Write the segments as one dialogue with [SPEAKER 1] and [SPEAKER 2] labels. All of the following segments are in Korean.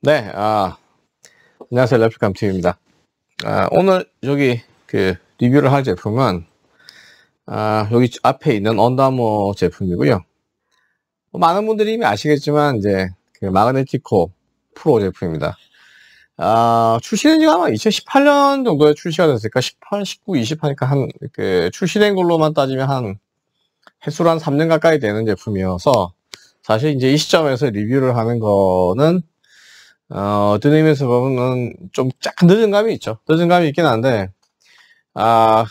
[SPEAKER 1] 네, 아, 안녕하세요. 랩스감 팀입니다. 아, 오늘 여기 그 리뷰를 할 제품은 아, 여기 앞에 있는 언더머 제품이고요. 뭐, 많은 분들이 이미 아시겠지만 이제 그 마그네티코 프로 제품입니다. 아, 출시된 지가 아마 2018년 정도에 출시가 됐으니까 18, 19, 20 하니까 한 그 출시된 걸로만 따지면 한 해수로 한 3년 가까이 되는 제품이어서 사실 이제 이 시점에서 리뷰를 하는 거는 어, 어떤 의미에서 보면 좀짝 늦은 감이 있죠. 늦은 감이 있긴 한데, 아,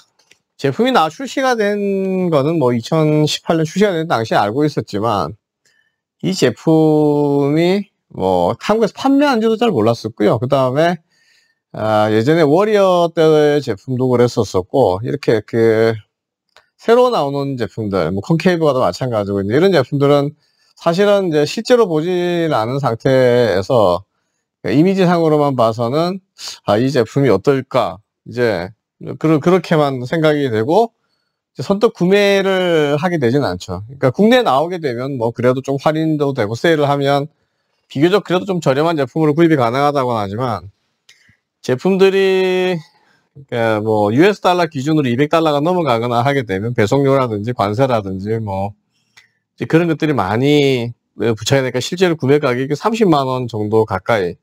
[SPEAKER 1] 제품이 나 출시가 된 거는 뭐 2018년 출시가 된 당시에 알고 있었지만, 이 제품이 뭐 한국에서 판매한지도 잘 몰랐었고요. 그 다음에, 아, 예전에 워리어 때의 제품도 그랬었었고, 이렇게 그, 새로 나오는 제품들, 뭐 컨케이브가도 마찬가지고, 이런 제품들은 사실은 이제 실제로 보지 않은 상태에서 예, 이미지상으로만 봐서는 아, 이 제품이 어떨까 이제 그, 그렇게만 생각이 되고 선뜻 구매를 하게 되진 않죠. 그러니까 국내에 나오게 되면 뭐 그래도 좀 할인도 되고 세일을 하면 비교적 그래도 좀 저렴한 제품으로 구입이 가능하다고는 하지만 제품들이 그러니까 뭐 US 달러 기준으로 200달러가 넘어가거나 하게 되면 배송료라든지 관세라든지 뭐 그런 것들이 많이 부여야 되니까 실제로 구매 가격이 30만 원 정도 가까이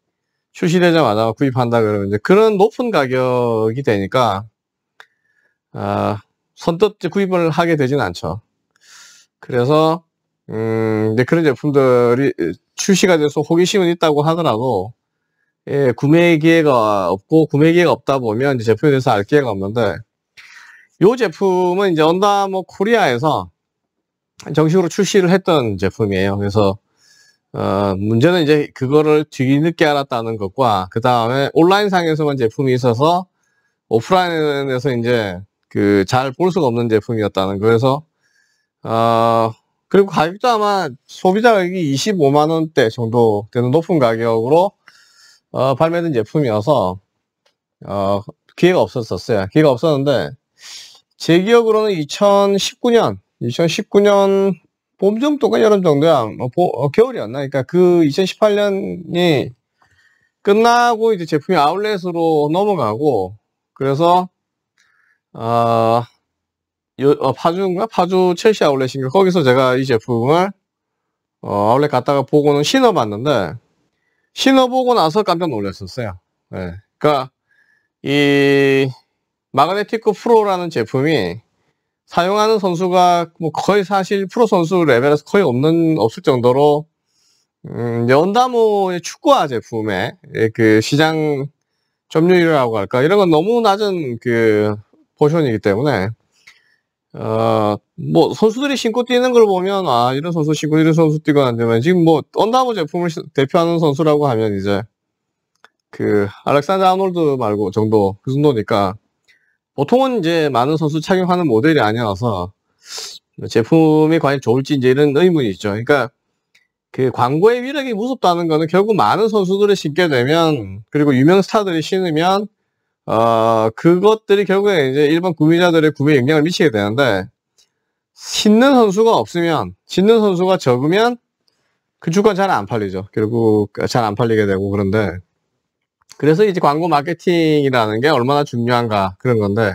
[SPEAKER 1] 출시되자마자 구입한다 그러면 이제 그런 높은 가격이 되니까 아, 선뜻 구입을 하게 되진 않죠. 그래서 음, 이제 그런 제품들이 출시가 돼서 호기심은 있다고 하더라도 예, 구매 기회가 없고 구매 기회가 없다 보면 제품에 대해서 알 기회가 없는데 이 제품은 이제 언다모 코리아에서 정식으로 출시를 했던 제품이에요. 그래서 어, 문제는 이제 그거를 뒤늦게 알았다는 것과 그 다음에 온라인 상에서만 제품이 있어서 오프라인에서 이제 그잘 볼 수가 없는 제품이었다는 거에서 어, 그리고 가격도 아마 소비자 가격이 25만 원대 정도 되는 높은 가격으로 어, 발매된 제품이어서 어, 기회가 없었었어요. 기회가 없었는데 제 기억으로는 2019년 2019년 봄 정도가 여름 정도야. 뭐 보, 어, 겨울이었나? 그러니까 그 2018년이 끝나고 이제 제품이 아울렛으로 넘어가고 그래서 어, 요, 어, 파주인가 파주 첼시 아울렛인가 거기서 제가 이 제품을 어, 아울렛 갔다가 보고는 신어봤는데 신어보고 나서 깜짝 놀랐었어요. 네. 그러니까 이 마그네틱 프로라는 제품이 사용하는 선수가 뭐 거의 사실 프로 선수 레벨에서 거의 없는 없을 정도로 음, 연다모의 축구화 제품에그 예, 시장 점유율이라고 할까 이런 건 너무 낮은 그 포션이기 때문에 어 뭐 선수들이 신고 뛰는 걸 보면 아 이런 선수 신고 이런 선수 뛰고 안되면 지금 뭐 언다모 제품을 대표하는 선수라고 하면 이제 그 알렉산더 아놀드 말고 정도 그 정도니까 보통은 이제 많은 선수 착용하는 모델이 아니어서 제품이 과연 좋을지 이제 이런 의문이 있죠. 그러니까 그 광고의 위력이 무섭다는 거는 결국 많은 선수들이 신게 되면 그리고 유명 스타들이 신으면 어 그것들이 결국에 이제 일반 구매자들의 구매 영향을 미치게 되는데 신는 선수가 없으면 신는 선수가 적으면 그 주가 잘안 팔리죠. 결국 잘 안 팔리게 되고 그런데 그래서 이제 광고 마케팅이라는 게 얼마나 중요한가 그런 건데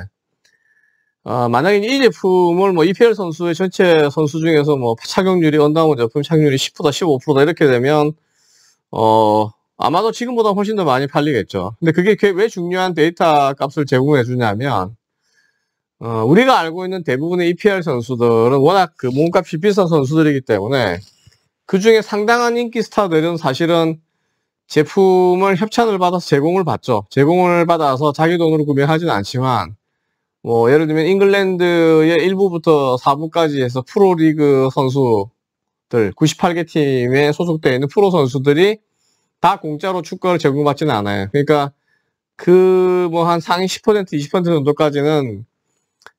[SPEAKER 1] 어, 만약에 이 제품을 뭐 EPL 선수의 전체 선수 중에서 뭐 착용률이 언다운 제품 착용률이 10%다 15%다 이렇게 되면 어 아마도 지금보다 훨씬 더 많이 팔리겠죠. 근데 그게 왜 중요한 데이터 값을 제공해 주냐면 어, 우리가 알고 있는 대부분의 EPL 선수들은 워낙 그 몸값이 비싼 선수들이기 때문에 그 중에 상당한 인기 스타들은 사실은 제품을 협찬을 받아서 제공을 받죠. 제공을 받아서 자기 돈으로 구매하진 않지만 뭐 예를 들면 잉글랜드의 1부부터 4부까지 해서 프로리그 선수들 98개 팀에 소속되어 있는 프로 선수들이 다 공짜로 축구를 제공받지는 않아요. 그러니까 그 뭐 한 상위 10% 20% 정도까지는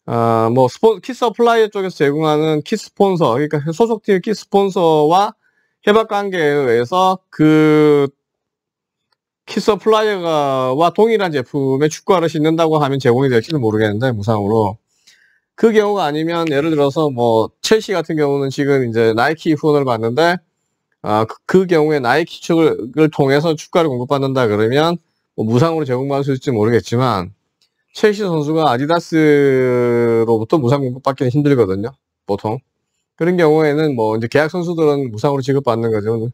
[SPEAKER 1] 어뭐 스포 키스 어플라이어 쪽에서 제공하는 키 스폰서 그러니까 소속팀 키 스폰서와 협약 관계에 의해서 그 키서플라이어와 동일한 제품의 축구화를 신는다고 하면 제공이 될지는 모르겠는데 무상으로 그 경우가 아니면 예를 들어서 뭐 첼시 같은 경우는 지금 이제 나이키 후원을 받는데 아, 그, 그 경우에 나이키 축을 통해서 축가를 공급받는다 그러면 뭐 무상으로 제공받을 수 있을지 모르겠지만 첼시 선수가 아디다스로부터 무상 공급받기는 힘들거든요 보통 그런 경우에는 뭐 이제 계약 선수들은 무상으로 지급받는 거죠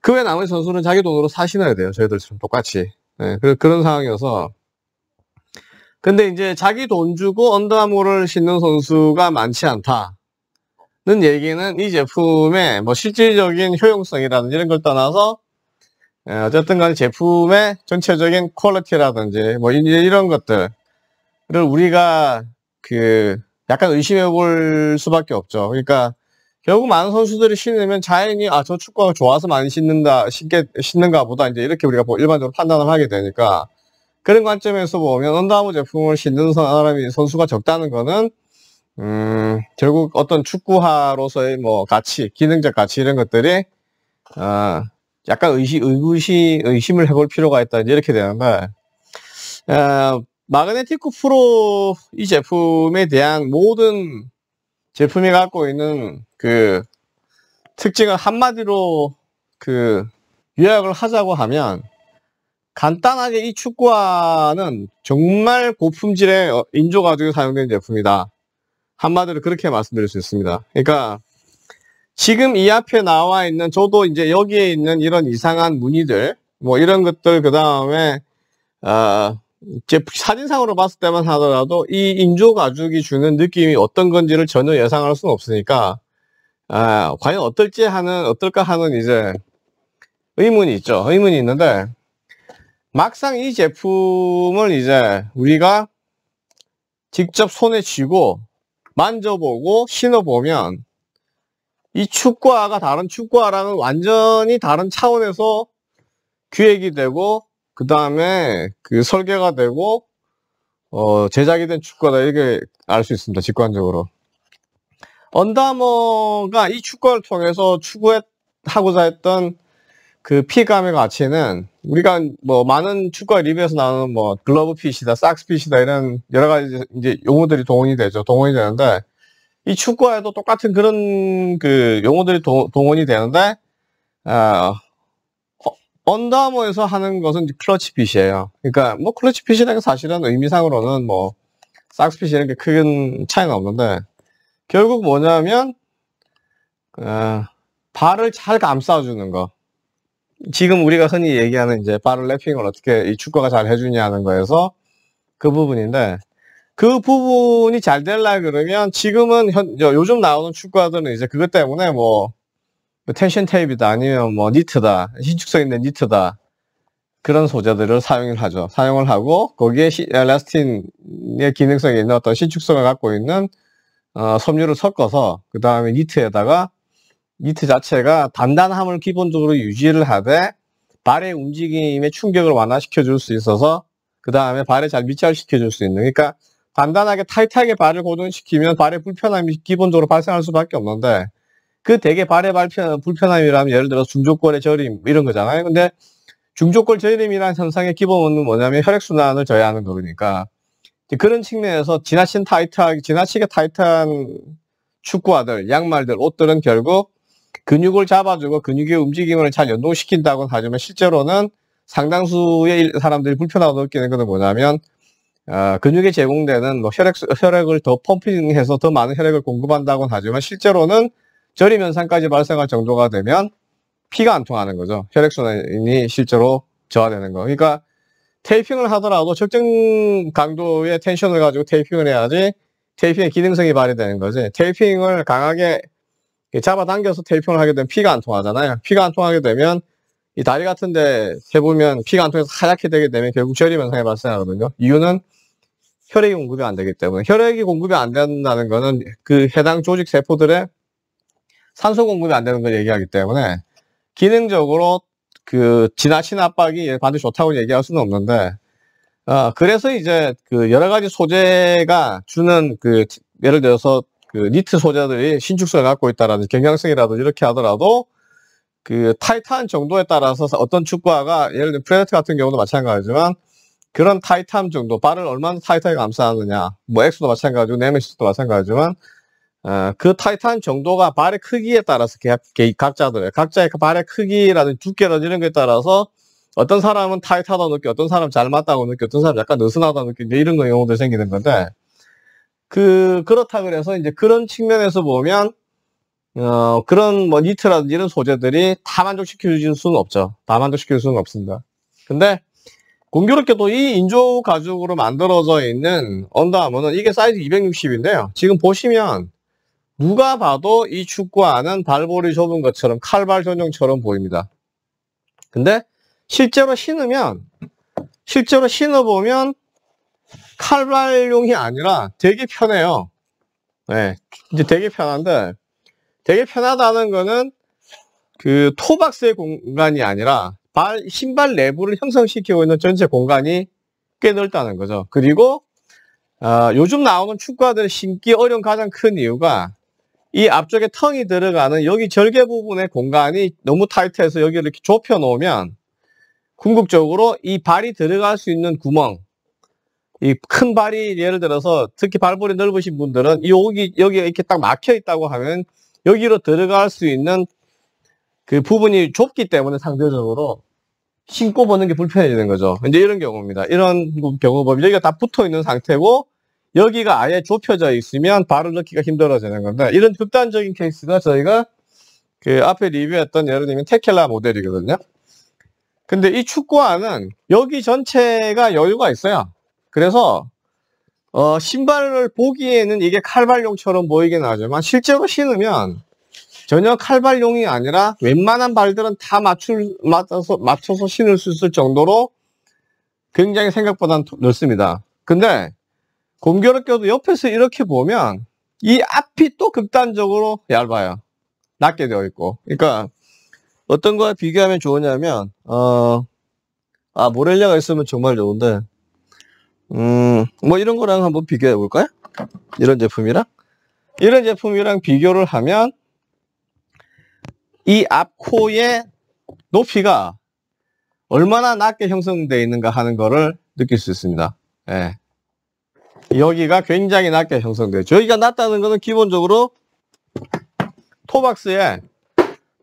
[SPEAKER 1] 그외 나머지 선수는 자기 돈으로 사시나야 돼요. 저희들처럼 똑같이. 네, 그, 그런 상황이어서. 근데 이제 자기 돈 주고 언더아머를 신는 선수가 많지 않다. 는 얘기는 이 제품의 뭐 실질적인 효용성이라든지 이런 걸 떠나서 예, 어쨌든 간에 제품의 전체적인 퀄리티라든지 뭐 이런 것들을 우리가 그 약간 의심해 볼 수밖에 없죠. 그러니까 결국 많은 선수들이 신으면 자연히 아 저 축구가 좋아서 많이 신는다 신게 신는가 보다 이제 이렇게 우리가 뭐 일반적으로 판단을 하게 되니까 그런 관점에서 보면 언더아머 제품을 신는 사람이 선수가 적다는 거는 음 결국 어떤 축구화로서의 뭐 가치 기능적 가치 이런 것들이 아 약간 의심 의구시 의심을 해볼 필요가 있다 이렇게 되는데 어, 아, 마그네티코 프로 이 제품에 대한 모든 제품이 갖고 있는 그 특징을 한마디로 그 요약을 하자고 하면 간단하게 이 축구화는 정말 고품질의 인조 가죽이 사용된 제품이다. 한마디로 그렇게 말씀드릴 수 있습니다. 그러니까 지금 이 앞에 나와 있는 저도 이제 여기에 있는 이런 이상한 무늬들 뭐 이런 것들 그 다음에 어, 사진상으로 봤을 때만 하더라도 이 인조 가죽이 주는 느낌이 어떤 건지를 전혀 예상할 수는 없으니까 아, 과연 어떨지 하는, 어떨까 하는 이제 의문이 있죠. 의문이 있는데, 막상 이 제품을 이제 우리가 직접 손에 쥐고 만져보고 신어보면 이 축구화가 다른 축구화랑은 완전히 다른 차원에서 기획이 되고 그 다음에 그 설계가 되고 어 제작이 된 축구화다 이렇게 알 수 있습니다 직관적으로 언다머가 이 축구를 통해서 추구하고자 했던 그 피감의 가치는 우리가 뭐 많은 축구와 리뷰에서 나오는 뭐 글러브 핏이다, 싹스 핏이다 이런 여러 가지 이제 용어들이 동원이 되죠. 동원이 되는데 이 축구에도 똑같은 그런 그 용어들이 도, 동원이 되는데 아, 어, 언더아머에서 하는 것은 클러치 핏이에요. 그러니까 뭐 클러치 핏이라는 게 사실은 의미상으로는 뭐 싹스 핏 이런 게큰 차이는 없는데 결국 뭐냐면 어, 발을 잘 감싸주는 거. 지금 우리가 흔히 얘기하는 이제 발을 랩핑을 어떻게 이 축구가 잘 해주냐는 하 거에서 그 부분인데 그 부분이 잘 될라 그러면 지금은 현, 요즘 나오는 축구화들은 이제 그것 때문에 뭐, 뭐 텐션 테이프다 아니면 뭐 니트다 신축성 있는 니트다 그런 소재들을 사용을 하죠. 사용을 하고 거기에 시, 엘라스틴의 기능성이 있는 어떤 신축성을 갖고 있는 어, 섬유를 섞어서 그 다음에 니트에다가 니트 자체가 단단함을 기본적으로 유지를 하되 발의 움직임에 충격을 완화시켜 줄 수 있어서 그 다음에 발에 잘밀착시켜줄 수 있는 그러니까 단단하게 타이트하게 발을 고정시키면 발의 불편함이 기본적으로 발생할 수밖에 없는데 그 대개 발에 발편, 불편함이라면 예를 들어 중족골의 저림 이런 거잖아요 근데 중족골 저림이라는 현상의 기본은 뭐냐면 혈액순환을 저해하는 거니까 그런 측면에서 지나친 타이트하 지나치게 타이트한 축구화들, 양말들, 옷들은 결국 근육을 잡아주고 근육의 움직임을 잘 연동시킨다고 하지만 실제로는 상당수의 사람들이 불편하고 느끼는 것은 뭐냐면 어, 근육에 제공되는 뭐 혈액, 혈액을 더 펌핑해서 더 많은 혈액을 공급한다고 하지만 실제로는 저림 현상까지 발생할 정도가 되면 피가 안 통하는 거죠. 혈액순환이 실제로 저하되는 거. 그러니까 테이핑을 하더라도 적정 강도의 텐션을 가지고 테이핑을 해야지 테이핑의 기능성이 발휘되는 거지. 테이핑을 강하게 잡아당겨서 테이핑을 하게 되면 피가 안 통하잖아요. 피가 안 통하게 되면 이 다리 같은데 해보면 피가 안 통해서 하얗게 되게 되면 결국 저리 현상이 발생하거든요. 이유는 혈액이 공급이 안 되기 때문에 혈액이 공급이 안 된다는 거는 그 해당 조직 세포들의 산소 공급이 안 되는 걸 얘기하기 때문에 기능적으로 그 지나친 압박이 반드시 좋다고 얘기할 수는 없는데 어, 그래서 이제 그 여러 가지 소재가 주는 그 예를 들어서 그 니트 소재들이 신축성을 갖고 있다라는경향성이라든지 이렇게 하더라도 그타이탄 정도에 따라서 어떤 축구화가 예를 들면 프레데트 같은 경우도 마찬가지지만 그런 타이탄 정도 발을 얼마나 타이트하게 감싸느냐 뭐 엑스도 마찬가지고 네메시스도 마찬가지지만 어, 그 타이탄 정도가 발의 크기에 따라서 각자들의 각자의 그 발의 크기라든 두께라든지 이런 것에 따라서 어떤 사람은 타이트하다고 느끼고 어떤 사람 은잘 맞다고 느끼고 어떤 사람 은 약간 느슨하다고 느끼고 이런 경우도 생기는 건데 그 그렇다 그래서 이제 그런 측면에서 보면 어, 그런 뭐 니트라든지 이런 소재들이 다 만족시켜줄 수는 없죠. 다 만족시킬 수는 없습니다. 근데 공교롭게도 이 인조 가죽으로 만들어져 있는 언더아머는 이게 사이즈 260인데요. 지금 보시면 누가 봐도 이 축구화는 발볼이 좁은 것처럼 칼발 전용처럼 보입니다. 근데 실제로 신으면 실제로 신어보면 칼발용이 아니라 되게 편해요. 네, 이제 되게 편한데 되게 편하다는 거는 그 토박스의 공간이 아니라 발, 신발 내부를 형성시키고 있는 전체 공간이 꽤 넓다는 거죠. 그리고 어, 요즘 나오는 축구화들 신기 어려운 가장 큰 이유가 이 앞쪽에 텅이 들어가는 여기 절개 부분의 공간이 너무 타이트해서 여기를 이렇게 좁혀 놓으면 궁극적으로 이 발이 들어갈 수 있는 구멍 이 큰 발이 예를 들어서 특히 발볼이 넓으신 분들은 여기 여기가 이렇게 딱 막혀 있다고 하면 여기로 들어갈 수 있는 그 부분이 좁기 때문에 상대적으로 신고 보는 게 불편해지는 거죠. 이제 이런 경우입니다. 이런 경우 보면 여기가 다 붙어 있는 상태고 여기가 아예 좁혀져 있으면 바로 넣기가 힘들어지는 건데 이런 극단적인 케이스가 저희가 그 앞에 리뷰했던 예를 들면 테켈라 모델이거든요. 근데 이 축구화는 여기 전체가 여유가 있어요. 그래서 어, 신발을 보기에는 이게 칼발용처럼 보이긴 하지만 실제로 신으면 전혀 칼발용이 아니라 웬만한 발들은 다 맞출, 맞춰서, 맞춰서 신을 수 있을 정도로 굉장히 생각보다는 넓습니다. 근데 공교롭게도 옆에서 이렇게 보면 이 앞이 또 극단적으로 얇아요. 낮게 되어 있고. 그러니까 어떤 거와 비교하면 좋으냐면 어, 아 모렐리아가 있으면 정말 좋은데 음, 뭐 이런 거랑 한번 비교해 볼까요? 이런 제품이랑 이런 제품이랑 비교를 하면 이 앞코의 높이가 얼마나 낮게 형성되어 있는가 하는 거를 느낄 수 있습니다. 예. 여기가 굉장히 낮게 형성되죠. 여기가 낮다는 것은 기본적으로 토박스의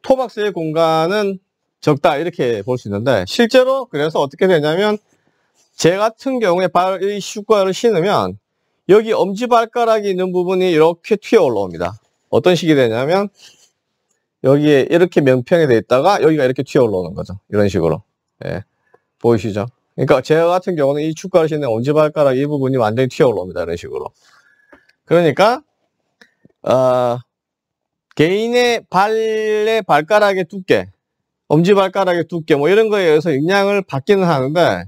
[SPEAKER 1] 토박스의 공간은 적다 이렇게 볼 수 있는데 실제로 그래서 어떻게 되냐면 제 같은 경우에 발의 슈가를 신으면 여기 엄지발가락이 있는 부분이 이렇게 튀어 올라옵니다. 어떤 식이 되냐면 여기에 이렇게 명평이 되어 있다가 여기가 이렇게 튀어 올라오는 거죠. 이런 식으로. 예, 보이시죠? 그러니까 제가 같은 경우는 이 축가를 신는 엄지발가락 이 부분이 완전히 튀어올라옵니다. 이런 식으로. 그러니까 어, 개인의 발의 발가락의 두께, 엄지발가락의 두께 뭐 이런 거에 의해서 영향을 받기는 하는데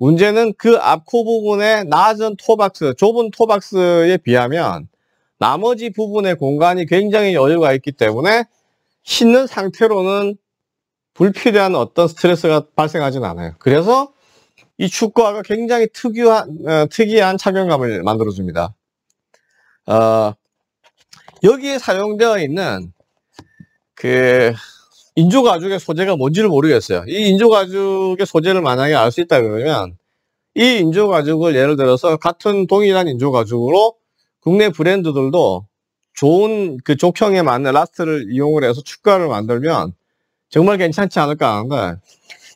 [SPEAKER 1] 문제는 그 앞코 부분의 낮은 토박스, 좁은 토박스에 비하면 나머지 부분의 공간이 굉장히 여유가 있기 때문에 신는 상태로는 불필요한 어떤 스트레스가 발생하진 않아요. 그래서 이 축구화가 굉장히 특유한, 어, 특이한 착용감을 만들어줍니다. 어, 여기에 사용되어 있는 그 인조 가죽의 소재가 뭔지를 모르겠어요. 이 인조 가죽의 소재를 만약에 알 수 있다 그러면 이 인조 가죽을 예를 들어서 같은 동일한 인조 가죽으로 국내 브랜드들도 좋은 그 족형에 맞는 라스트를 이용을 해서 축구화를 만들면 정말 괜찮지 않을까 하는 거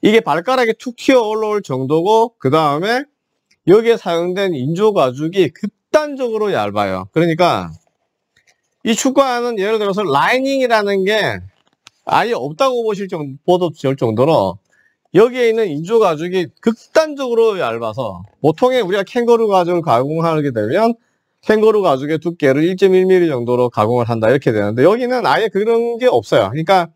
[SPEAKER 1] 이게 발가락에툭 튀어 올라올 정도고 그 다음에 여기에 사용된 인조 가죽이 극단적으로 얇아요. 그러니까 이 축구화는 예를 들어서 라이닝이라는 게 아예 없다고 보실 정도, 보도 정도로 여기에 있는 인조 가죽이 극단적으로 얇아서 보통에 우리가 캥거루 가죽을 가공하게 되면 캥거루 가죽의 두께를 1.1mm 정도로 가공을 한다 이렇게 되는데 여기는 아예 그런 게 없어요. 그러니까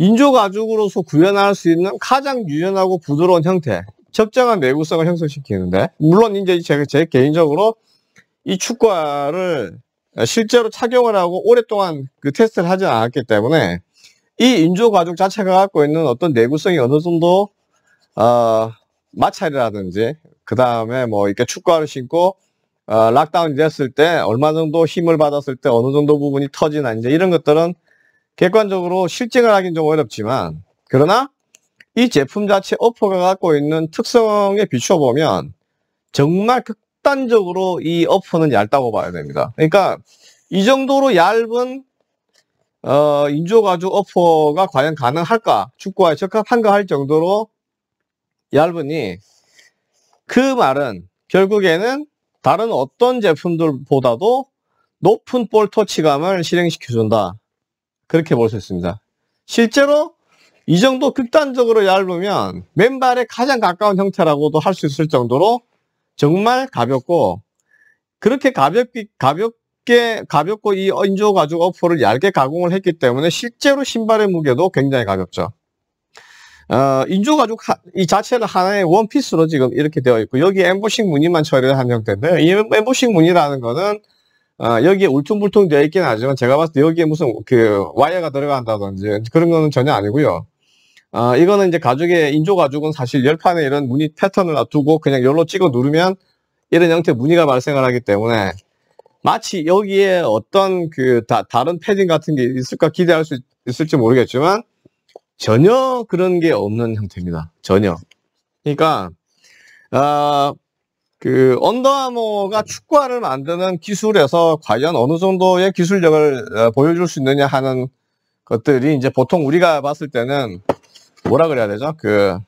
[SPEAKER 1] 인조가죽으로서 구현할 수 있는 가장 유연하고 부드러운 형태 적정한 내구성을 형성시키는데 물론 이제 제, 제 개인적으로 이 축구화를 실제로 착용을 하고 오랫동안 그 테스트를 하지 않았기 때문에 이 인조 가죽 자체가 갖고 있는 어떤 내구성이 어느 정도 어, 마찰이라든지 그 다음에 뭐 이렇게 축구화를 신고 어, 락다운 이 됐을 때 얼마 정도 힘을 받았을 때 어느 정도 부분이 터지나 이제 이런 것들은 객관적으로 실증을 하긴 좀 어렵지만 그러나 이 제품 자체 어퍼가 갖고 있는 특성에 비추어 보면 정말 극단적으로 이 어퍼는 얇다고 봐야 됩니다. 그러니까 이 정도로 얇은 어, 인조가죽 어퍼가 과연 가능할까? 축구화에 적합한가 할 정도로 얇으니 그 말은 결국에는 다른 어떤 제품들보다도 높은 볼 터치감을 실행시켜준다. 그렇게 볼 수 있습니다. 실제로 이 정도 극단적으로 얇으면 맨발에 가장 가까운 형태라고도 할 수 있을 정도로 정말 가볍고 그렇게 가볍게 가볍게 가볍고 이 인조 가죽 어퍼를 얇게 가공을 했기 때문에 실제로 신발의 무게도 굉장히 가볍죠. 어, 인조 가죽 이 자체를 하나의 원피스로 지금 이렇게 되어 있고 여기 엠보싱 무늬만 처리를 한 형태인데 이 엠보싱 무늬라는 거는 아, 여기에 울퉁불퉁 되어 있긴 하지만 제가 봤을 때 여기에 무슨 그 와이어가 들어간다든지 그런 거는 전혀 아니고요. 아, 이거는 이제 가죽의 인조 가죽은 사실 열판에 이런 무늬 패턴을 놔두고 그냥 열로 찍어 누르면 이런 형태의 무늬가 발생을 하기 때문에 마치 여기에 어떤 그 다, 다른 패딩 같은 게 있을까 기대할 수 있을지 모르겠지만 전혀 그런 게 없는 형태입니다. 전혀. 그러니까 아, 그 언더아머가 축구화를 만드는 기술에서 과연 어느 정도의 기술력을 어, 보여줄 수 있느냐 하는 것들이 이제 보통 우리가 봤을 때는 뭐라 그래야 되죠? 그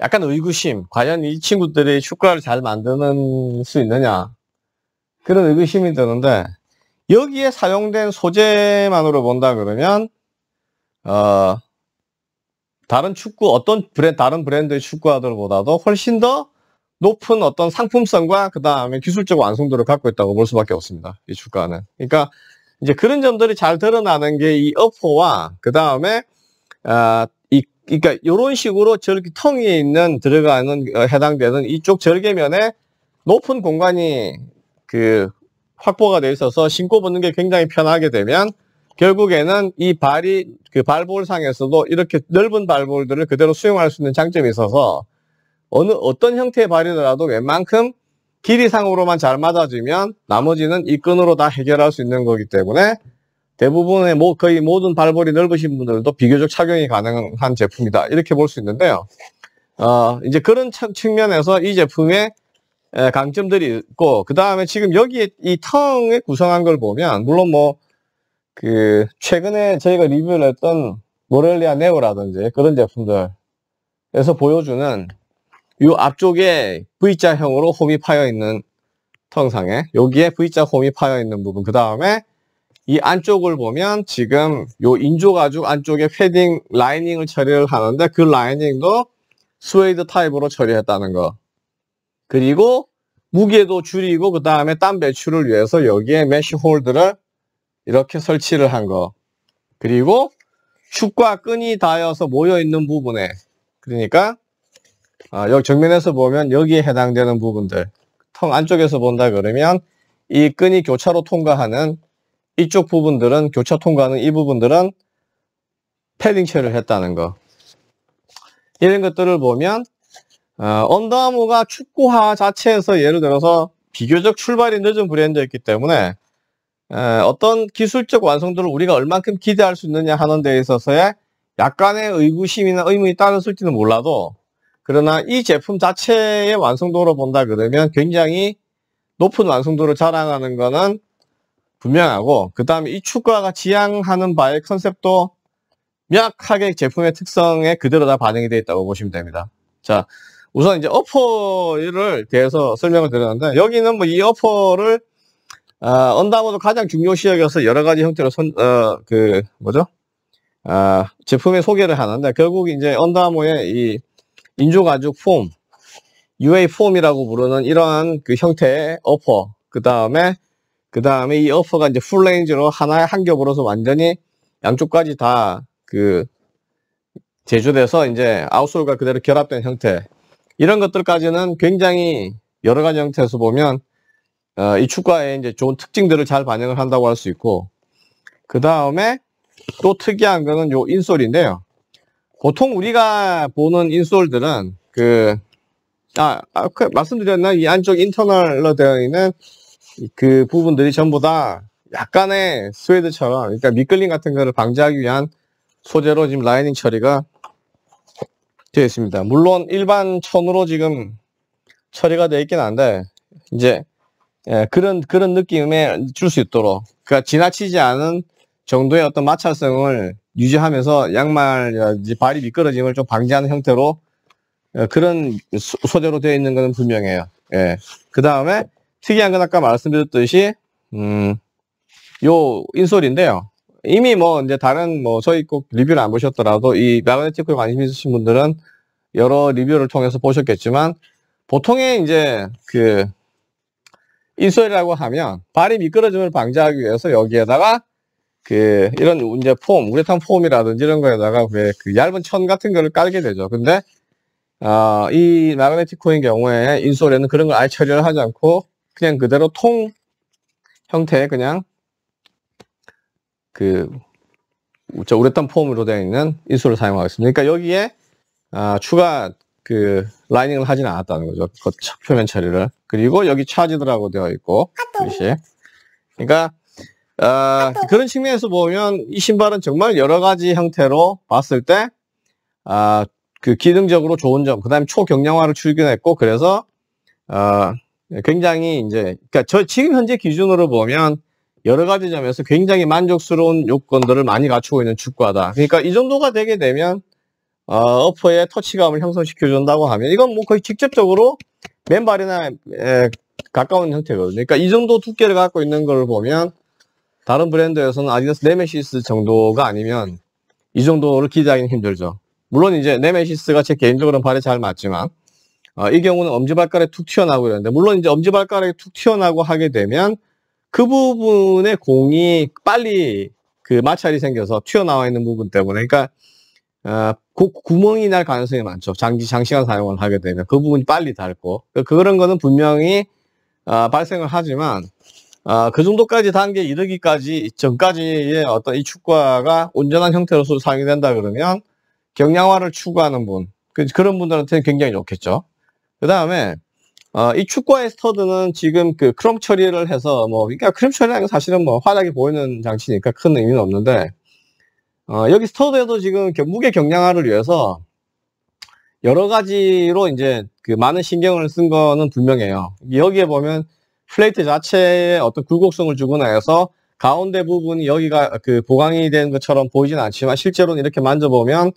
[SPEAKER 1] 약간 의구심. 과연 이 친구들이 축구화를 잘 만드는 수 있느냐 그런 의구심이 드는데 여기에 사용된 소재만으로 본다 그러면 어 다른 축구 어떤 브랜 다른 브랜드의 축구화들보다도 훨씬 더 높은 어떤 상품성과 그 다음에 기술적 완성도를 갖고 있다고 볼 수밖에 없습니다. 이 주가는. 그러니까 이제 그런 점들이 잘 드러나는 게 이 어퍼와 그 다음에 아, 이 그러니까 이런 식으로 저렇게 통 위에 있는 들어가는 어, 해당되는 이쪽 절개면에 높은 공간이 그 확보가 돼 있어서 신고 붙는 게 굉장히 편하게 되면 결국에는 이 발이 그 발볼상에서도 이렇게 넓은 발볼들을 그대로 수용할 수 있는 장점이 있어서 어느 어떤 형태의 발이더라도 웬만큼 길이상으로만 잘맞아지면 나머지는 이 끈으로 다 해결할 수 있는 거기 때문에 대부분의 뭐 거의 모든 발볼이 넓으신 분들도 비교적 착용이 가능한 제품이다 이렇게 볼 수 있는데요 어, 이제 그런 측면에서 이 제품의 강점들이 있고 그 다음에 지금 여기에 이 텅에 구성한 걸 보면 물론 뭐 그 최근에 저희가 리뷰를 했던 모렐리아 네오라든지 그런 제품들에서 보여주는 이 앞쪽에 V자형으로 홈이 파여 있는 텅상에 여기에 V자 홈이 파여 있는 부분 그 다음에 이 안쪽을 보면 지금 이 인조 가죽 안쪽에 패딩 라이닝을 처리를 하는데 그 라이닝도 스웨이드 타입으로 처리했다는 거 그리고 무게도 줄이고 그 다음에 땀 배출을 위해서 여기에 메쉬 홀드를 이렇게 설치를 한 거 그리고 축과 끈이 닿여서 모여있는 부분에 그러니까 아, 여기 정면에서 보면 여기에 해당되는 부분들 턱 안쪽에서 본다 그러면 이 끈이 교차로 통과하는 이쪽 부분들은 교차 통과하는 이 부분들은 패딩 체를 했다는 거 이런 것들을 보면 어, 언더아머가 축구화 자체에서 예를 들어서 비교적 출발이 늦은 브랜드였기 때문에 에, 어떤 기술적 완성도를 우리가 얼만큼 기대할 수 있느냐 하는 데 있어서의 약간의 의구심이나 의문이 따랐을지는 몰라도 그러나 이 제품 자체의 완성도로 본다 그러면 굉장히 높은 완성도를 자랑하는 것은 분명하고 그 다음에 이 축가가 지향하는 바의 컨셉도 명확하게 제품의 특성에 그대로 다 반영이 되어 있다고 보시면 됩니다. 자, 우선 이제 어퍼를 대해서 설명을 드렸는데 여기는 뭐 이 어퍼를 어, 아, 언다머도 가장 중요시 여겨서 여러 가지 형태로 선, 어, 그 뭐죠? 아, 제품의 소개를 하는데 결국 이제 언다머의 이 인조가죽 폼, UA 폼이라고 부르는 이러한 그 형태의 어퍼, 그 다음에, 그 다음에 이 어퍼가 이제 풀레인지로 하나의 한 겹으로서 완전히 양쪽까지 다 그 제조돼서 이제 아웃솔과 그대로 결합된 형태. 이런 것들까지는 굉장히 여러 가지 형태에서 보면 어, 이축구의 이제 좋은 특징들을 잘 반영을 한다고 할 수 있고 그 다음에 또 특이한 거는 요 인솔인데요 보통 우리가 보는 인솔들은 그, 아, 아 그, 말씀드렸나? 이 안쪽 인터널로 되어 있는 그 부분들이 전부 다 약간의 스웨드처럼, 그러니까 미끌림 같은 거를 방지하기 위한 소재로 지금 라이닝 처리가 되어 있습니다. 물론 일반 천으로 지금 처리가 되어 있긴 한데, 이제, 예, 그런, 그런 느낌에 줄 수 있도록, 그니까 지나치지 않은 정도의 어떤 마찰성을 유지하면서 양말 어, 발이 미끄러짐을 좀 방지하는 형태로 어, 그런 소재로 되어 있는 것은 분명해요. 예. 그 다음에 특이한 건 아까 말씀드렸듯이 음, 요 인솔인데요. 이미 뭐 이제 다른 뭐 저희 꼭 리뷰를 안 보셨더라도 이 마그네틱에 관심 있으신 분들은 여러 리뷰를 통해서 보셨겠지만 보통의 이제 그 인솔이라고 하면 발이 미끄러짐을 방지하기 위해서 여기에다가 그 이런 이제 폼, 우레탄 폼이라든지 이런 거에다가 그 얇은 천 같은 거를 깔게 되죠. 근데 어, 이 마그네틱 코인 경우에 인솔에는 그런 걸 아예 처리를 하지 않고 그냥 그대로 통 형태의 그냥 그저 우레탄 폼으로 되어 있는 인솔을 사용하겠습니다. 그러니까 여기에 아, 추가 그 라이닝을 하진 않았다는 거죠. 그 표면 처리를. 그리고 여기 차지드라고 되어 있고 글씨. 그러니까 아, 아 그런 측면에서 보면 이 신발은 정말 여러 가지 형태로 봤을 때, 아, 그 기능적으로 좋은 점, 그 다음에 초경량화를 추근했고 그래서, 아, 굉장히 이제, 그니까 저 지금 현재 기준으로 보면 여러 가지 점에서 굉장히 만족스러운 요건들을 많이 갖추고 있는 축구하다 그러니까 이 정도가 되게 되면, 어, 어퍼의 터치감을 형성시켜준다고 하면, 이건 뭐 거의 직접적으로 맨발이나 에, 가까운 형태거든요. 그러니까 이 정도 두께를 갖고 있는 걸 보면, 다른 브랜드에서는 아디다스 네메시스 정도가 아니면 이 정도를 기대하기는 힘들죠. 물론 이제 네메시스가 제 개인적으로는 발에 잘 맞지만 어, 이 경우는 엄지발가락이 툭 튀어나오고 이러는데 물론 이제 엄지발가락이 툭 튀어나오고 하게 되면 그 부분에 공이 빨리 그 마찰이 생겨서 튀어나와 있는 부분 때문에 그러니까 어, 그 구멍이 날 가능성이 많죠. 장기 장시간 사용을 하게 되면 그 부분이 빨리 닳고 그러니까 그런 거는 분명히 어, 발생을 하지만 아, 그 정도까지 단계 이르기까지 전까지의 어떤 이 축과가 온전한 형태로서 사용이된다 그러면 경량화를 추구하는 분 그, 그런 분들한테는 굉장히 좋겠죠. 그 다음에 어, 이 축과의 스터드는 지금 그 크롬 처리를 해서 뭐 그러니까 크롬 처리라는 게 사실은 뭐화하게 보이는 장치니까 큰 의미는 없는데 어, 여기 스터드에도 지금 무게 경량화를 위해서 여러 가지로 이제 그 많은 신경을 쓴 거는 분명해요. 여기에 보면 플레이트 자체에 어떤 굴곡성을 주거나 해서 가운데 부분이 여기가 그 보강이 된 것처럼 보이진 않지만 실제로는 이렇게 만져보면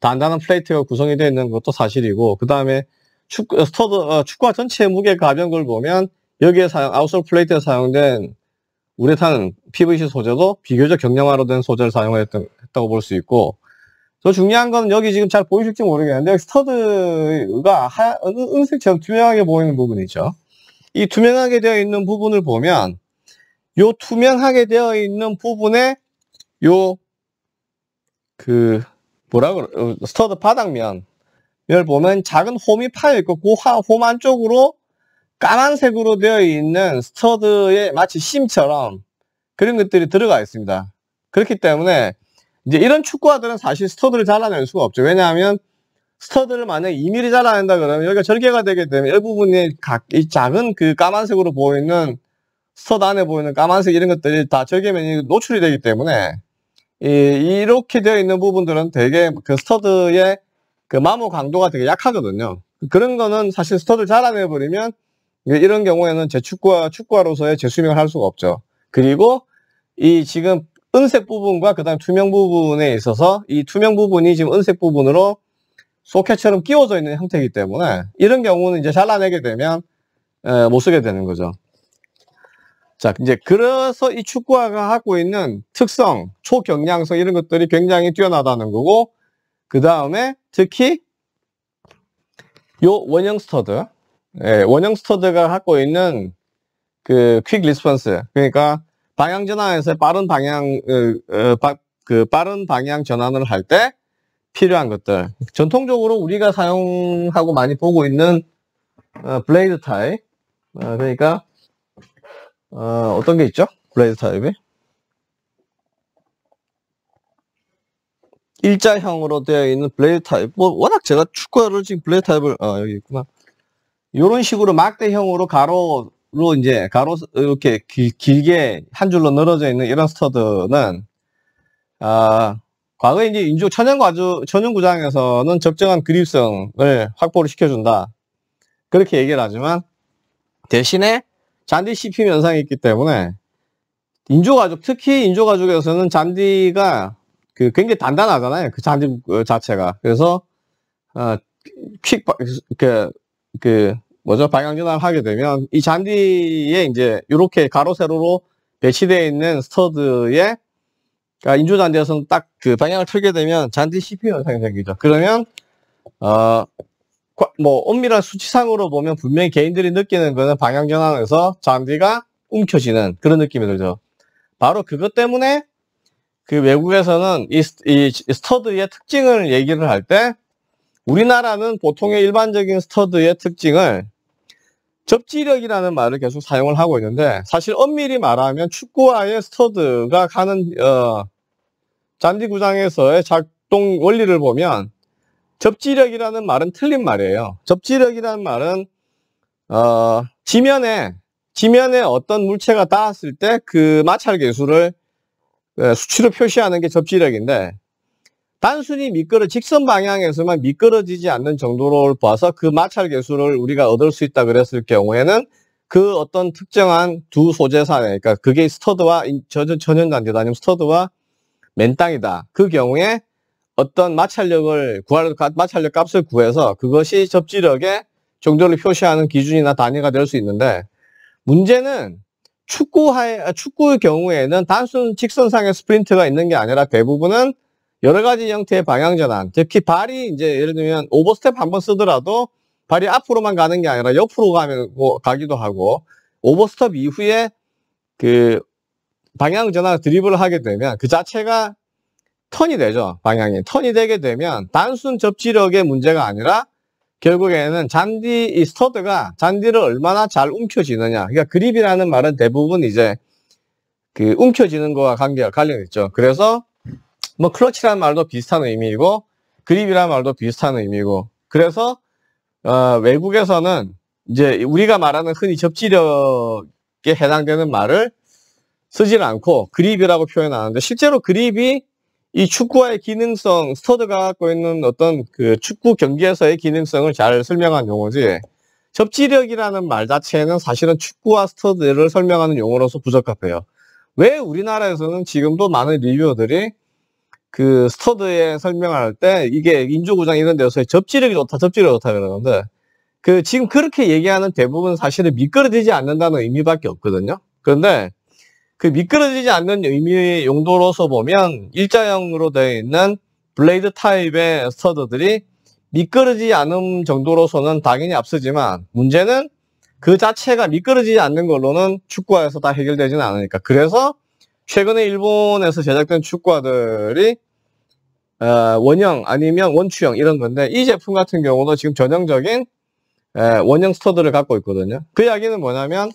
[SPEAKER 1] 단단한 플레이트가 구성이 되어 있는 것도 사실이고 그 다음에 축구, 어, 스터드, 어, 축구화 전체 무게 가변걸 보면 여기에 사용, 아웃솔 플레이트에 사용된 우레탄 PVC 소재도 비교적 경량화로 된 소재를 사용했다고 볼 수 있고 더 중요한 건 여기 지금 잘 보이실지 모르겠는데 스터드가 하, 은색처럼 투명하게 보이는 부분이죠. 이 투명하게 되어 있는 부분을 보면 요 투명하게 되어 있는 부분에 요그 뭐라 그 스터드 바닥면을 보면 작은 홈이 파여 있고 그 홈 안쪽으로 까만색으로 되어 있는 스터드의 마치 심처럼 그런 것들이 들어가 있습니다. 그렇기 때문에 이제 이런 축구화들은 사실 스터드를 잘라낼 수가 없죠. 왜냐하면 스터드를 만약 2mm 잘안한다 그러면 여기가 절개가 되게 되면 에이 부분이 각, 이 작은 그 까만색으로 보이는 스터드 안에 보이는 까만색 이런 것들이 다 절개면이 노출이 되기 때문에 이, 이렇게 되어 있는 부분들은 되게 그 스터드의 그 마모 강도가 되게 약하거든요. 그런 거는 사실 스터드를 잘안해버리면 이런 경우에는 제 축구와 축구화로서의 재수명을 할 수가 없죠. 그리고 이 지금 은색 부분과 그다음 투명 부분에 있어서 이 투명 부분이 지금 은색 부분으로 소켓처럼 끼워져 있는 형태이기 때문에 이런 경우는 이제 잘라내게 되면 에, 못 쓰게 되는 거죠. 자, 이제 그래서 이 축구화가 갖고 있는 특성, 초경량성 이런 것들이 굉장히 뛰어나다는 거고 그 다음에 특히 요 원형 스터드, 예, 원형 스터드가 갖고 있는 그 퀵 리스폰스, 그러니까 방향 전환에서 빠른 방향, 그, 그 빠른 방향 전환을 할때 필요한 것들. 전통적으로 우리가 사용하고 많이 보고 있는 어, 블레이드 타입. 어, 그러니까 어, 어떤 게 있죠? 블레이드 타입이 일자형으로 되어 있는 블레이드 타입. 뭐 워낙 제가 축구를 지금 블레이드 타입을 어, 여기 있구나. 이런 식으로 막대형으로 가로 로 이제 가로 이렇게 길, 길게 한 줄로 늘어져 있는 이런 스터드는 아 과거에 이제 인조 천연과주, 천연구장에서는 적정한 그립성을 확보를 시켜준다. 그렇게 얘기를 하지만 대신에 잔디 씹힘 현상이 있기 때문에 인조가죽, 특히 인조가죽에서는 잔디가 그 굉장히 단단하잖아요. 그 잔디 자체가. 그래서, 어, 퀵, 그, 그, 뭐죠? 방향전환을 하게 되면 이 잔디에 이제 이렇게 가로 세로로 배치되어 있는 스터드에 그러니까 인조 잔디에서는 딱 그 방향을 틀게 되면 잔디 CPU 현상이 생기죠. 그러면 어, 뭐 엄밀한 수치상으로 보면 분명히 개인들이 느끼는 거는 방향 전환에서 잔디가 움켜지는 그런 느낌이 들죠. 바로 그것 때문에 그 외국에서는 이, 이 스터드의 특징을 얘기를 할 때 우리나라는 보통의 일반적인 스터드의 특징을 접지력이라는 말을 계속 사용을 하고 있는데 사실 엄밀히 말하면 축구화의 스터드가 가는 어, 잔디 구장에서의 작동 원리를 보면 접지력이라는 말은 틀린 말이에요. 접지력이라는 말은 어, 지면에 지면에 어떤 물체가 닿았을 때 그 마찰 계수를 수치로 표시하는 게 접지력인데 단순히 미끄러 직선 방향에서만 미끄러지지 않는 정도로 봐서 그 마찰 개수를 우리가 얻을 수 있다 그랬을 경우에는 그 어떤 특정한 두 소재사 그러니까 그게 스터드와 전연단계다 아니면 스터드와 맨땅이다 그 경우에 어떤 마찰력을 구할 마찰력 값을 구해서 그것이 접지력의 정도를 표시하는 기준이나 단위가 될 수 있는데 문제는 축구의 축구의 경우에는 단순 직선상의 스프린트가 있는 게 아니라 대부분은 여러 가지 형태의 방향 전환, 특히 발이 이제 예를 들면 오버스텝 한번 쓰더라도 발이 앞으로만 가는 게 아니라 옆으로 가고 가기도 하고 오버스텝 이후에 그 방향 전환 드리블을 하게 되면 그 자체가 턴이 되죠 방향이 턴이 되게 되면 단순 접지력의 문제가 아니라 결국에는 잔디 이 스터드가 잔디를 얼마나 잘 움켜쥐느냐 그러니까 그립이라는 말은 대부분 이제 그 움켜쥐는 거와 관계가 관련있죠 그래서 뭐 클러치라는 말도 비슷한 의미이고 그립이라는 말도 비슷한 의미고 그래서 어, 외국에서는 이제 우리가 말하는 흔히 접지력에 해당되는 말을 쓰질 않고 그립이라고 표현하는데 실제로 그립이 이축구의 기능성 스터드가 갖고 있는 어떤 그 축구 경기에서의 기능성을 잘 설명한 용어지 접지력이라는 말 자체는 사실은 축구와 스터드를 설명하는 용어로서 부적합해요. 왜 우리나라에서는 지금도 많은 리뷰어들이 그 스터드에 설명할 때 이게 인조구장 이런 데서 접지력이 좋다, 접지력이 좋다 그러는데 그 지금 그렇게 얘기하는 대부분 사실은 미끄러지지 않는다는 의미밖에 없거든요. 그런데 그 미끄러지지 않는 의미의 용도로서 보면 일자형으로 되어 있는 블레이드 타입의 스터드들이 미끄러지지 않은 정도로서는 당연히 앞서지만 문제는 그 자체가 미끄러지지 않는 걸로는 축구화에서 다 해결되지는 않으니까 그래서 최근에 일본에서 제작된 축구화들이 어, 원형 아니면 원추형 이런 건데 이 제품 같은 경우도 지금 전형적인 원형 스터드를 갖고 있거든요. 그 이야기는 뭐냐면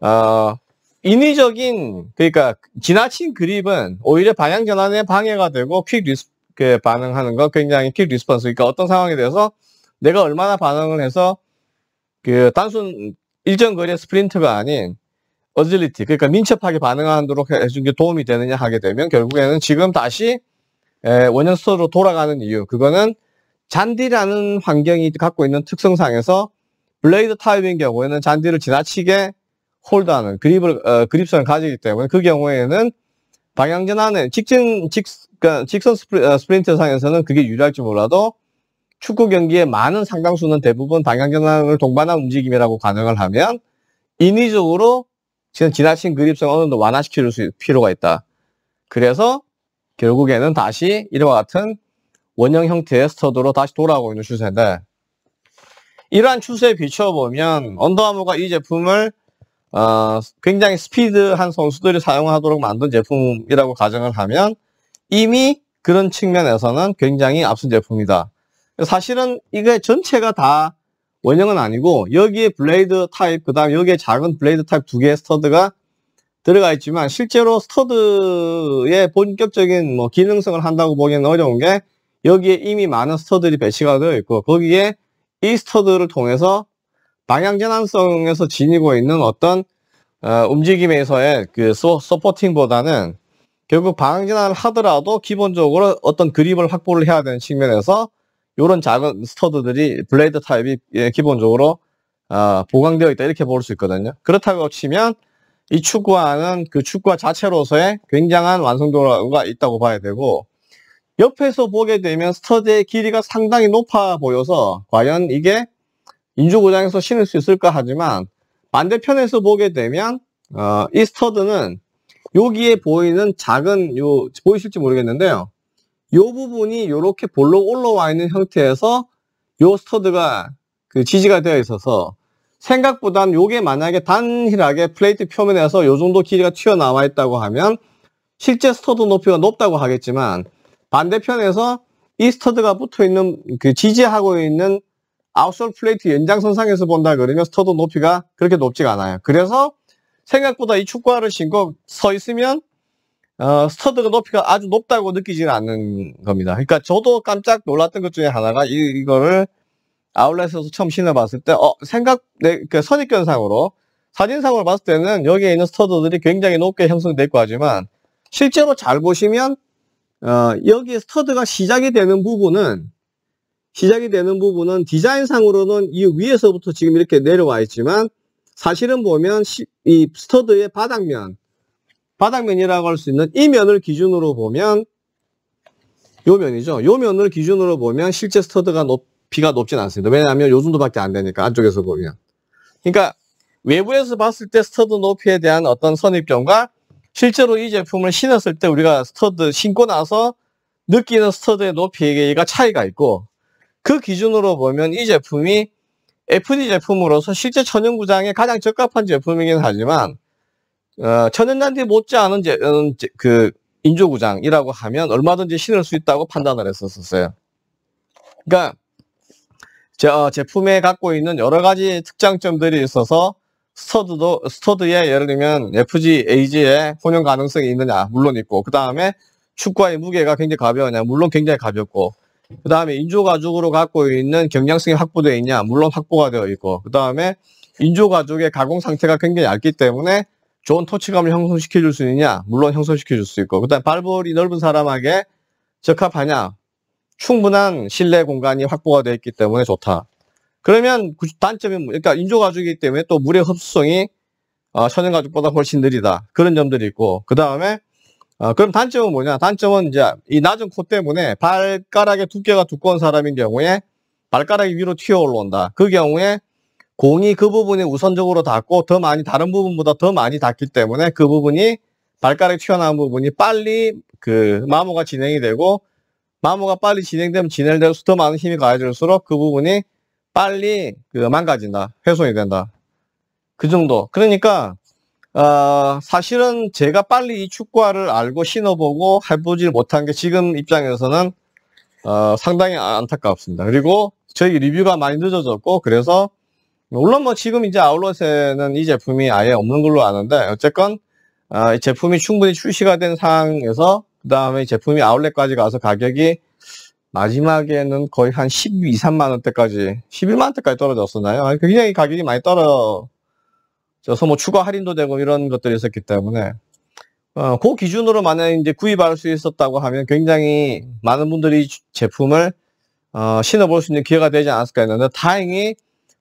[SPEAKER 1] 어, 인위적인 그러니까 지나친 그립은 오히려 방향 전환에 방해가 되고 퀵 리스 그 반응하는 거 굉장히 퀵 리스폰스 그러니까 어떤 상황에 대해서 내가 얼마나 반응을 해서 그 단순 일정 거리의 스프린트가 아닌 어질리티 그러니까 민첩하게 반응하도록 해준 게 도움이 되느냐 하게 되면 결국에는 지금 다시 원형 스토어로 돌아가는 이유 그거는 잔디라는 환경이 갖고 있는 특성상에서 블레이드 타입인 경우에는 잔디를 지나치게 홀드하는 그립을 어, 그립선을 가지기 때문에 그 경우에는 방향 전환에 직진 직, 그러니까 직선 스프리, 어, 스프린트 상에서는 그게 유리할지 몰라도 축구 경기에 많은 상당수는 대부분 방향 전환을 동반한 움직임이라고 가능을 하면 인위적으로 지금 지나친 그립성을 어느 정도 완화시켜줄 수, 필요가 있다. 그래서 결국에는 다시 이와 같은 원형 형태의 스터드로 다시 돌아오고 있는 추세인데 이러한 추세에 비춰보면 언더아머가 이 제품을 어, 굉장히 스피드한 선수들이 사용하도록 만든 제품이라고 가정을 하면 이미 그런 측면에서는 굉장히 앞선 제품이다. 사실은 이게 전체가 다 원형은 아니고 여기에 블레이드 타입 그 다음 여기에 작은 블레이드 타입 두 개의 스터드가 들어가 있지만 실제로 스터드의 본격적인 뭐 기능성을 한다고 보기는 어려운 게 여기에 이미 많은 스터들이 배치가 되어 있고 거기에 이 스터드를 통해서 방향 전환성에서 지니고 있는 어떤 어, 움직임에서의 그 소, 서포팅보다는 결국 방향 전환을 하더라도 기본적으로 어떤 그립을 확보를 해야 되는 측면에서 이런 작은 스터드들이 블레이드 타입이 예, 기본적으로 어, 보강되어 있다 이렇게 볼 수 있거든요. 그렇다고 치면 이 축구화는 그 축구화 자체로서의 굉장한 완성도가 있다고 봐야 되고 옆에서 보게 되면 스터드의 길이가 상당히 높아 보여서 과연 이게 인조고장에서 신을 수 있을까 하지만 반대편에서 보게 되면 어, 이 스터드는 여기에 보이는 작은 요 보이실지 모르겠는데요. 이 부분이 이렇게 볼록 올라와 있는 형태에서 이 스터드가 그 지지가 되어 있어서 생각보단 요게 만약에 단일하게 플레이트 표면에서 이 정도 길이가 튀어나와 있다고 하면 실제 스터드 높이가 높다고 하겠지만 반대편에서 이 스터드가 붙어 있는 그 지지하고 있는 아웃솔 플레이트 연장선상에서 본다 그러면 스터드 높이가 그렇게 높지가 않아요. 그래서 생각보다 이 축구화를 신고 서 있으면 어, 스터드가 높이가 아주 높다고 느끼지는 않는 겁니다. 그러니까 저도 깜짝 놀랐던 것 중에 하나가 이, 이거를 아울렛에서 처음 신어봤을 때, 어, 생각, 내, 그 선입견상으로, 사진상으로 봤을 때는 여기에 있는 스터드들이 굉장히 높게 형성되어 있고 하지만, 실제로 잘 보시면, 어, 여기 스터드가 시작이 되는 부분은, 시작이 되는 부분은 디자인상으로는 이 위에서부터 지금 이렇게 내려와 있지만, 사실은 보면 시, 이 스터드의 바닥면, 바닥면이라고 할 수 있는 이 면을 기준으로 보면 요 면이죠. 요 면을 기준으로 보면 실제 스터드가 높이가 높진 않습니다. 왜냐하면 요 정도밖에 안 되니까 안쪽에서 보면. 그러니까 외부에서 봤을 때 스터드 높이에 대한 어떤 선입견과 실제로 이 제품을 신었을 때 우리가 스터드 신고 나서 느끼는 스터드의 높이가 차이가 있고 그 기준으로 보면 이 제품이 FD 제품으로서 실제 천연구장에 가장 적합한 제품이긴 하지만 어, 천연잔디 못지않은 제, 음, 제, 그 인조구장이라고 하면 얼마든지 신을 수 있다고 판단을 했었어요. 었 그러니까 저 어, 제품에 갖고 있는 여러 가지 특장점들이 있어서 스터드도 스터드에 예를 들면 FG, AG에 혼용 가능성이 있느냐 물론 있고 그 다음에 축구의 무게가 굉장히 가벼우냐 물론 굉장히 가볍고 그 다음에 인조 가죽으로 갖고 있는 경량성이 확보되어 있냐 물론 확보가 되어 있고 그 다음에 인조 가죽의 가공 상태가 굉장히 얇기 때문에 좋은 터치감을 형성시켜줄 수 있느냐? 물론 형성시켜줄 수 있고 그다음 발볼이 넓은 사람에게 적합하냐? 충분한 실내 공간이 확보가 되어 있기 때문에 좋다. 그러면 단점이 뭐, 그러니까 인조 가죽이기 때문에 또 물의 흡수성이 어, 천연 가죽보다 훨씬 느리다. 그런 점들이 있고 그 다음에 어, 그럼 단점은 뭐냐? 단점은 이제 이 낮은 코 때문에 발가락의 두께가 두꺼운 사람인 경우에 발가락이 위로 튀어 올라온다. 그 경우에 공이 그부분이 우선적으로 닿고 더 많이 다른 부분보다 더 많이 닿기 때문에 그 부분이 발가락 튀어나온 부분이 빨리 그 마모가 진행이 되고 마모가 빨리 진행되면 진행될수록 더 많은 힘이 가해질수록 그 부분이 빨리 그 망가진다 훼손이 된다 그 정도 그러니까 어, 사실은 제가 빨리 이 축구화를 알고 신어보고 해보질 못한 게 지금 입장에서는 어, 상당히 안타깝습니다. 그리고 저희 리뷰가 많이 늦어졌고 그래서 물론 뭐 지금 이제 아울렛에는 이 제품이 아예 없는 걸로 아는데 어쨌건 아, 이 제품이 충분히 출시가 된 상황에서 그 다음에 이 제품이 아울렛까지 가서 가격이 마지막에는 거의 한 12, 3만 원대까지 11만 원대까지 떨어졌었나요? 굉장히 가격이 많이 떨어져서 뭐 추가 할인도 되고 이런 것들이 있었기 때문에 어, 그 기준으로 만약에 이제 구입할 수 있었다고 하면 굉장히 많은 분들이 제품을 어, 신어볼 수 있는 기회가 되지 않았을까 했는데 다행히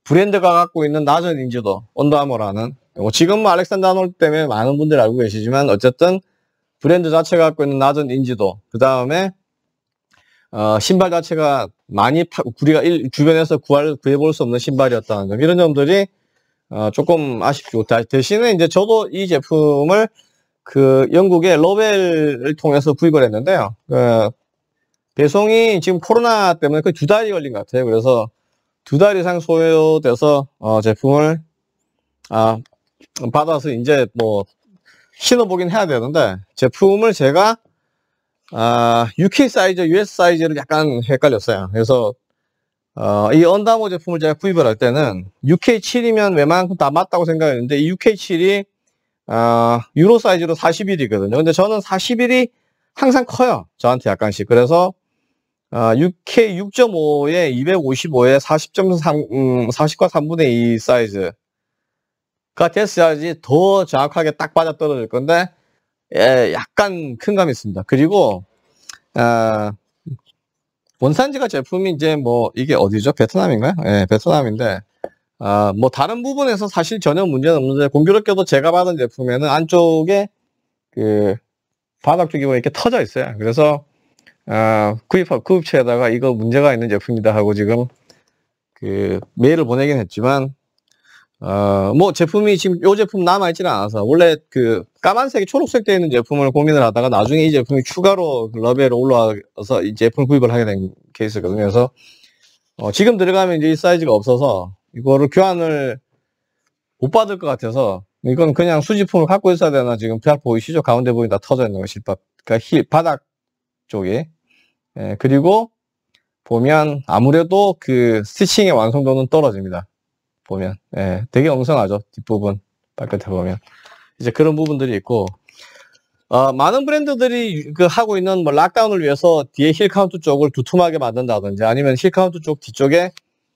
[SPEAKER 1] 브랜드가 갖고 있는 낮은 인지도, 온더아머라는지금뭐 뭐 알렉산더 아놀 때문에 많은 분들이 알고 계시지만 어쨌든 브랜드 자체가 갖고 있는 낮은 인지도, 그 다음에 어, 신발 자체가 많이 파, 우리가 일, 주변에서 구할, 구해볼 수 없는 신발이었다는 점 이런 점들이 어, 조금 아쉽고 대신에 이제 저도 이 제품을 그 영국의 로벨을 통해서 구입을 했는데요. 그 배송이 지금 코로나 때문에 거의 두 달이 걸린 것 같아요. 그래서 두달 이상 소요돼서 어, 제품을 아, 받아서 이제 뭐 신어보긴 해야 되는데 제품을 제가 아, UK 사이즈, US 사이즈를 약간 헷갈렸어요. 그래서 어, 이 언다모 제품을 제가 구입을 할 때는 UK7이면 웬만큼 다 맞다고 생각했는데 UK7이 어, 아, 유로 사이즈로 4 0일이거든요 근데 저는 4 0일이 항상 커요. 저한테 약간씩. 그래서 6K 6.5에 255에 40.3 음, 40과 3분의 2 사이즈가 됐어야지 더 정확하게 딱 빠져 떨어질 건데 예, 약간 큰 감이 있습니다. 그리고 아, 원산지가 제품이 이제 뭐 이게 어디죠? 베트남인가요? 예, 베트남인데 아, 뭐 다른 부분에서 사실 전혀 문제는 없는데 공교롭게도 제가 받은 제품에는 안쪽에 그 바닥 쪽이 뭐 이렇게 터져 있어요. 그래서 아, 구입, 구입처에다가 이거 문제가 있는 제품이다 하고 지금 그 메일을 보내긴 했지만 어, 뭐 제품이 지금 요 제품 남아있지는 않아서 원래 그 까만색이 초록색 되어 있는 제품을 고민을 하다가 나중에 이 제품이 추가로 그 러벨로 올라와서 이 제품을 구입을 하게 된 케이스거든요. 그래서 어, 지금 들어가면 이제 이 사이즈가 없어서 이거를 교환을 못 받을 것 같아서 이건 그냥 수지품을 갖고 있어야 되나 지금 잘 보이시죠? 가운데 보이다 터져 있는 거 실밥 그러니까 바닥 쪽에 예, 그리고 보면 아무래도 그 스티칭의 완성도는 떨어집니다. 보면 예, 되게 엉성하죠 뒷부분 발끝에 보면 이제 그런 부분들이 있고 어, 많은 브랜드들이 그 하고 있는 뭐 락다운을 위해서 뒤에 힐 카운트 쪽을 두툼하게 만든다든지 아니면 힐 카운트 쪽 뒤쪽에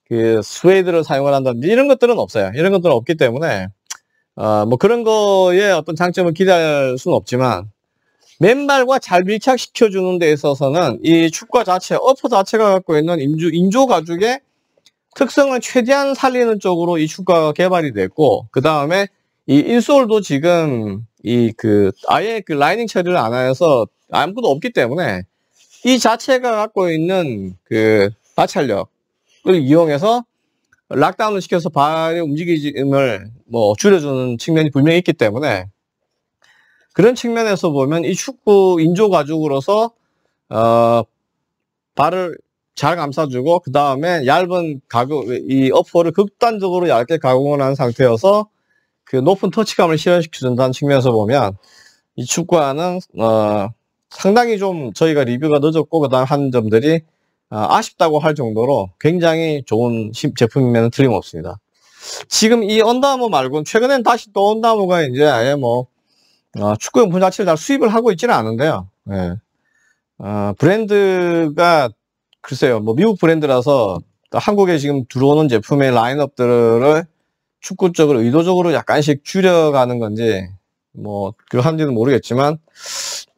[SPEAKER 1] 그 스웨이드를 사용을 한다든지 이런 것들은 없어요. 이런 것들은 없기 때문에 어, 뭐 그런 거에 어떤 장점을 기대할 수는 없지만 맨발과 잘 밀착시켜주는 데 있어서는 이 축과 자체, 어퍼 자체가 갖고 있는 인조, 인조 가죽의 특성을 최대한 살리는 쪽으로 이 축가가 개발이 됐고, 그 다음에 이 인솔도 지금 이 그 아예 그 라이닝 처리를 안 해서 아무것도 없기 때문에 이 자체가 갖고 있는 그 마찰력을 이용해서 락다운을 시켜서 발의 움직임을 뭐 줄여주는 측면이 분명히 있기 때문에 그런 측면에서 보면 이 축구 인조 가죽으로서 어, 발을 잘 감싸주고 그 다음에 얇은 가구 이 어퍼를 극단적으로 얇게 가공을 한 상태여서 그 높은 터치감을 실현시켜준다는 측면에서 보면 이 축구화는 어, 상당히 좀 저희가 리뷰가 늦었고 그 다음 한 점들이 어, 아쉽다고 할 정도로 굉장히 좋은 제품이면 틀림없습니다. 지금 이언더아모말고 최근엔 다시 또언더아모가 이제 아예 뭐 어, 축구용품 자체를 다 수입을 하고 있지는 않은데요. 예. 어, 브랜드가 글쎄요, 뭐 미국 브랜드라서 한국에 지금 들어오는 제품의 라인업들을 축구 쪽으로 의도적으로 약간씩 줄여가는 건지 뭐 그한지는 모르겠지만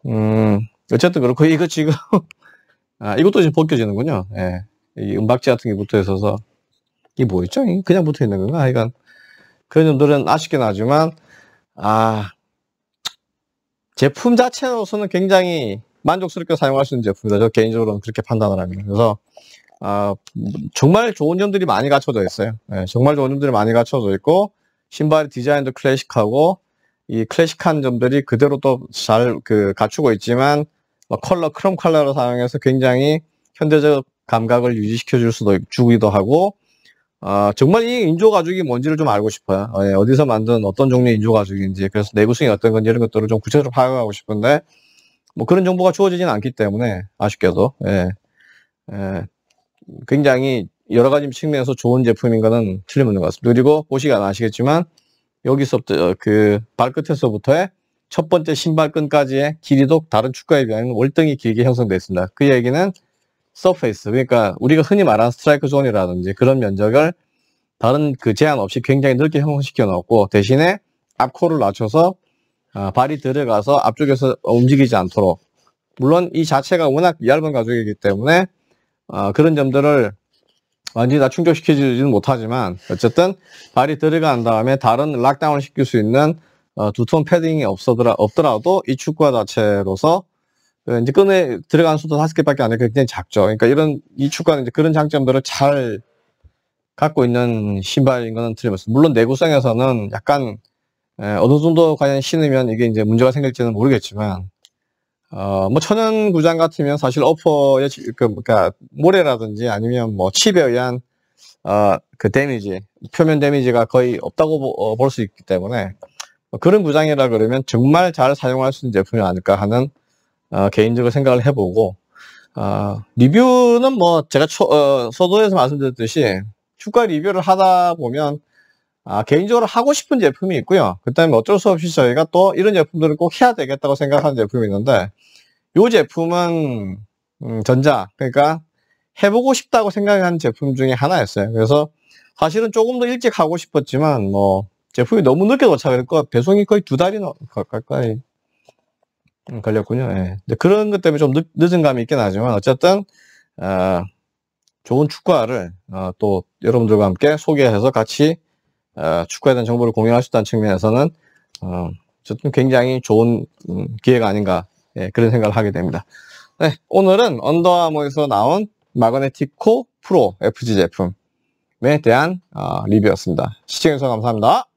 [SPEAKER 1] 음 어쨌든 그렇고 이거 지금 아 이것도 지금 벗겨지는군요. 예. 이 은박지 같은 게 붙어 있어서 이게 뭐였죠 그냥 붙어 있는 건가? 하여간 그런 점들은 아쉽긴 하지만 아 제품 자체로서는 굉장히 만족스럽게 사용할 수 있는 제품이다. 저 개인적으로는 그렇게 판단을 합니다. 그래서 아, 정말 좋은 점들이 많이 갖춰져 있어요. 네, 정말 좋은 점들이 많이 갖춰져 있고 신발 디자인도 클래식하고 이 클래식한 점들이 그대로 또잘그 갖추고 있지만 뭐 컬러 크롬 컬러를 사용해서 굉장히 현대적 감각을 유지시켜 줄 수도 주기도 하고 아, 정말 이 인조가죽이 뭔지를 좀 알고 싶어요. 어, 예, 어디서 만든 어떤 종류의 인조가죽인지, 그래서 내구성이 어떤 건지 이런 것들을 좀 구체적으로 파악하고 싶은데, 뭐 그런 정보가 주어지진 않기 때문에, 아쉽게도, 예, 예, 굉장히 여러 가지 측면에서 좋은 제품인 거는 틀림없는 것 같습니다. 그리고 보시면 그 아시겠지만, 여기서부터, 어, 그, 발끝에서부터의 첫 번째 신발끈까지의 길이도 다른 축가에 비하면 월등히 길게 형성되어 있습니다. 그 얘기는 서페이스 그러니까 우리가 흔히 말하는 스트라이크 존이라든지 그런 면적을 다른 그 제한 없이 굉장히 넓게 형성시켜 놓고 대신에 앞코를 낮춰서 아, 발이 들어가서 앞쪽에서 움직이지 않도록 물론 이 자체가 워낙 얇은 가죽이기 때문에 아, 그런 점들을 완전히 다 충족시키지는 못하지만 어쨌든 발이 들어간 다음에 다른 락다운을 시킬 수 있는 어, 두툼 패딩이 없더라, 없더라도 이 축구화 자체로서 예, 이제 꺼내 들어간 수도 다섯 개밖에 안 해서 굉장히 작죠. 그러니까 이런 이 축구는 이제 그런 장점들을 잘 갖고 있는 신발인 것은 틀림없습니다. 물론 내구성에서는 약간 예, 어느 정도 과연 신으면 이게 이제 문제가 생길지는 모르겠지만 어, 뭐 천연 구장 같으면 사실 어퍼의 그, 그러니까 모래라든지 아니면 뭐 칩에 의한 어, 그 데미지 표면 데미지가 거의 없다고 어, 볼수 있기 때문에 뭐 그런 구장이라 그러면 정말 잘 사용할 수 있는 제품이 아닐까 하는 아, 개인적으로 생각을 해보고 어, 리뷰는 뭐 제가 초, 어, 서두에서 말씀드렸듯이 추가 리뷰를 하다 보면 아, 개인적으로 하고 싶은 제품이 있고요. 그다음에 어쩔 수 없이 저희가 또 이런 제품들을 꼭 해야 되겠다고 생각하는 제품이 있는데 이 제품은 음, 전자 그러니까 해보고 싶다고 생각한 제품 중에 하나였어요. 그래서 사실은 조금 더 일찍 하고 싶었지만 뭐 제품이 너무 늦게 도착했고 배송이 거의 두 달이 가까이 음, 걸렸군요. 예. 그런 것 때문에 좀 늦, 은 감이 있긴 하지만 어쨌든 어, 좋은 축구화를 어, 또 여러분들과 함께 소개해서 같이 어, 축구에 대한 정보를 공유할 수 있다는 측면에서는 어, 어쨌든 굉장히 좋은 음, 기회가 아닌가 예, 그런 생각을 하게 됩니다. 네, 오늘은 언더아머에서 나온 마그네티코 프로 FG 제품에 대한 어, 리뷰였습니다. 시청해주셔서 감사합니다.